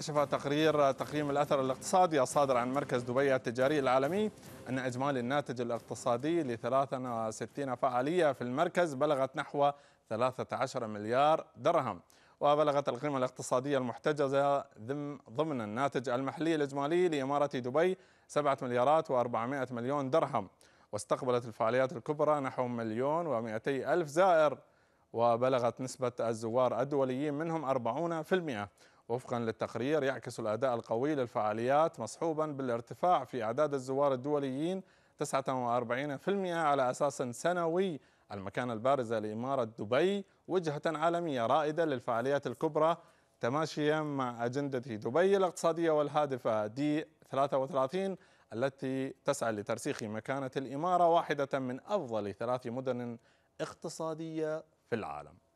كشف تقرير تقييم الأثر الاقتصادي الصادر عن مركز دبي التجاري العالمي أن إجمالي الناتج الاقتصادي ل 63 فعالية في المركز بلغت نحو 13 مليار درهم وبلغت القيمة الاقتصادية المحتجزة ضمن الناتج المحلي الإجمالي لإمارة دبي 7 مليارات و400 مليون درهم واستقبلت الفعاليات الكبرى نحو مليون و200 ألف زائر وبلغت نسبة الزوار الدوليين منهم 40% وفقا للتقرير يعكس الأداء القوي للفعاليات مصحوبا بالارتفاع في أعداد الزوار الدوليين 49% على أساس سنوي المكانة البارزة لإمارة دبي وجهة عالمية رائدة للفعاليات الكبرى تماشيا مع أجندة دبي الاقتصادية والهادفة دي 33 التي تسعى لترسيخ مكانة الإمارة واحدة من أفضل ثلاث مدن اقتصادية في العالم